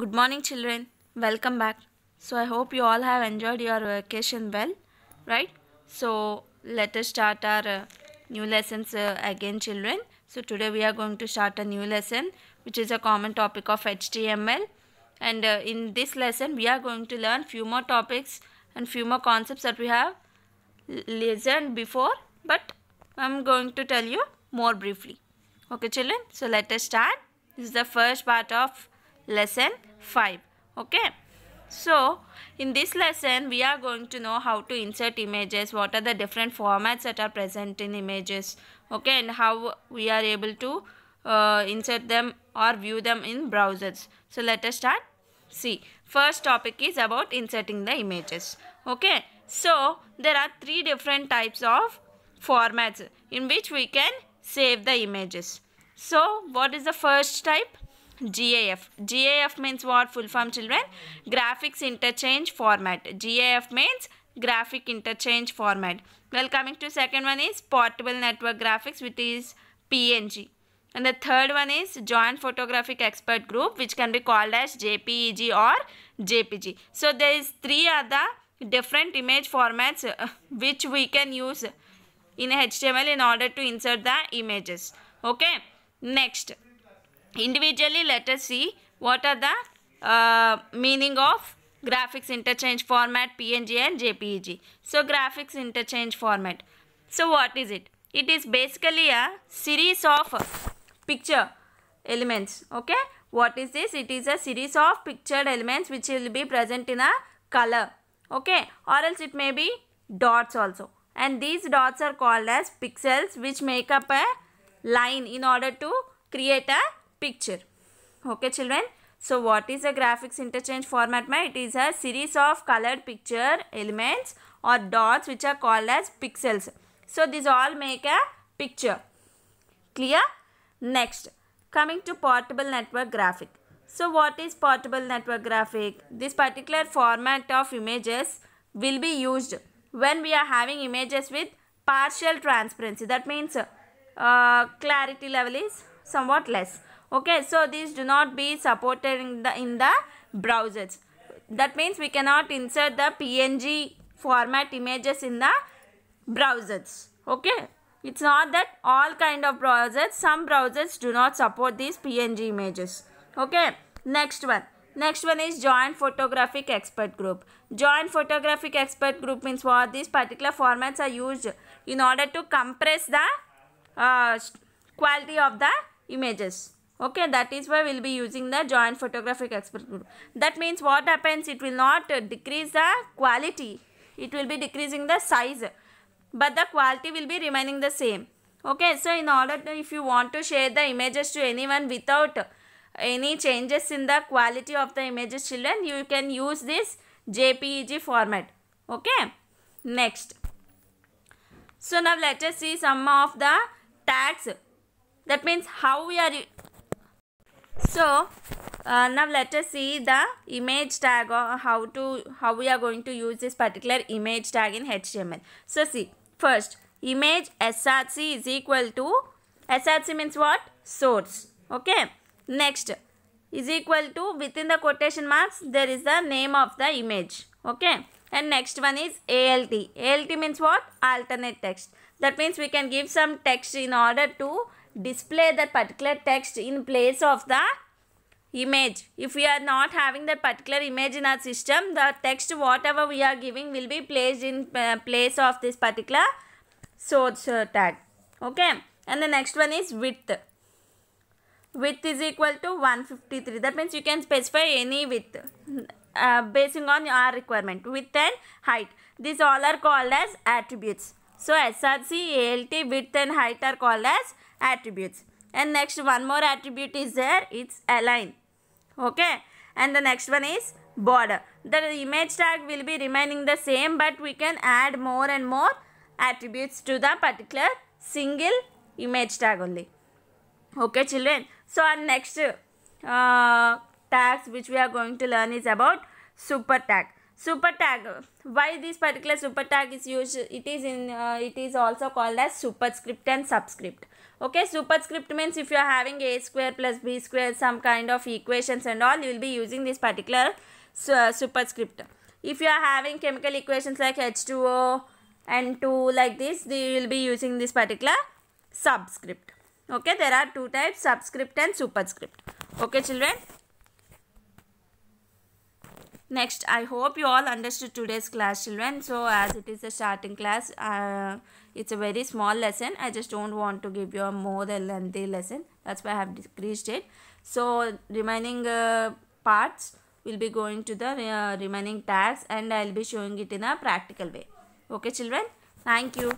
Good morning children. Welcome back. So I hope you all have enjoyed your vacation well, right? So let us start our uh, new lessons uh, again children. So today we are going to start a new lesson which is a common topic of HTML and uh, in this lesson we are going to learn few more topics and few more concepts that we have learned before but I'm going to tell you more briefly. Okay children, so let us start. This is the first part of lesson 5 okay so in this lesson we are going to know how to insert images what are the different formats that are present in images okay and how we are able to uh, insert them or view them in browsers so let us start see first topic is about inserting the images okay so there are three different types of formats in which we can save the images so what is the first type GAF. GAF means what full form children? Graphics Interchange Format. GAF means graphic interchange format. Well, coming to second one is portable network graphics which is PNG. And the third one is Joint Photographic Expert Group which can be called as JPEG or JPG. So, there is three other different image formats uh, which we can use in HTML in order to insert the images. Okay. Next individually let us see what are the uh, meaning of graphics interchange format PNG and JPEG. So graphics interchange format. So what is it? It is basically a series of picture elements. Okay. What is this? It is a series of pictured elements which will be present in a color. Okay. Or else it may be dots also. And these dots are called as pixels which make up a line in order to create a picture. Okay children. So what is a graphics interchange format? It is a series of colored picture elements or dots which are called as pixels. So these all make a picture. Clear? Next, coming to portable network graphic. So what is portable network graphic? This particular format of images will be used when we are having images with partial transparency. That means uh, clarity level is somewhat less okay so these do not be supported in the in the browsers that means we cannot insert the png format images in the browsers okay it's not that all kind of browsers some browsers do not support these png images okay next one next one is joint photographic expert group joint photographic expert group means what these particular formats are used in order to compress the uh, quality of the images okay that is why we'll be using the joint photographic expert group that means what happens it will not uh, decrease the quality it will be decreasing the size but the quality will be remaining the same okay so in order to, if you want to share the images to anyone without any changes in the quality of the images children you can use this jpeg format okay next so now let us see some of the tags that means how we are so uh, now let us see the image tag or how to how we are going to use this particular image tag in html so see first image src is equal to src means what source okay next is equal to within the quotation marks there is the name of the image okay and next one is alt alt means what alternate text that means we can give some text in order to display that particular text in place of the image. If we are not having that particular image in our system, the text whatever we are giving will be placed in uh, place of this particular source uh, tag. Okay. And the next one is width. Width is equal to 153. That means you can specify any width uh, basing on your requirement. Width and height. These all are called as attributes. So SRC, ALT, width and height are called as attributes and next one more attribute is there it's align okay and the next one is border the image tag will be remaining the same but we can add more and more attributes to the particular single image tag only okay children so our next uh, tags which we are going to learn is about super tag super tag why this particular super tag is used it is in uh, it is also called as superscript and subscript okay superscript means if you are having a square plus b square some kind of equations and all you will be using this particular uh, superscript if you are having chemical equations like h2o and 2 like this you will be using this particular subscript okay there are two types subscript and superscript okay children next i hope you all understood today's class children so as it is a starting class uh, it's a very small lesson i just don't want to give you a more lengthy lesson that's why i have decreased it so remaining uh, parts will be going to the uh, remaining tags and i'll be showing it in a practical way okay children thank you